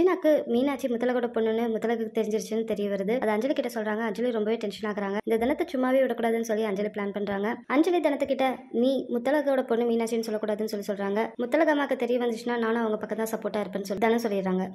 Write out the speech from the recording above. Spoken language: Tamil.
ஜீனாக்கு மீனாட்சி முத்தலகோட பொண்ணுன்னு முத்தலகுக்கு தெரிஞ்சிருச்சுன்னு தெரிய வருது அது அஞ்சலி கிட்ட சொல்றாங்க அஞ்சலி ரொம்பவே டென்ஷன் ஆகுறாங்க இந்த தினத்தை சும்மாவே விடக்கூடாதுன்னு சொல்லி அஞ்சலி பிளான் பண்றாங்க அஞ்சலி தினத்துக்கிட்ட நீ முத்தலகோட பொண்ணு மீனாட்சின்னு சொல்லக்கூடாதுன்னு சொல்லி சொல்றாங்க முத்தலகமாக்கு தெரிய வந்துச்சுன்னா நானும் அவங்க பக்கம் தான் சப்போர்ட்டா இருப்பேன்னு சொல்லி தானே சொல்லிடுறாங்க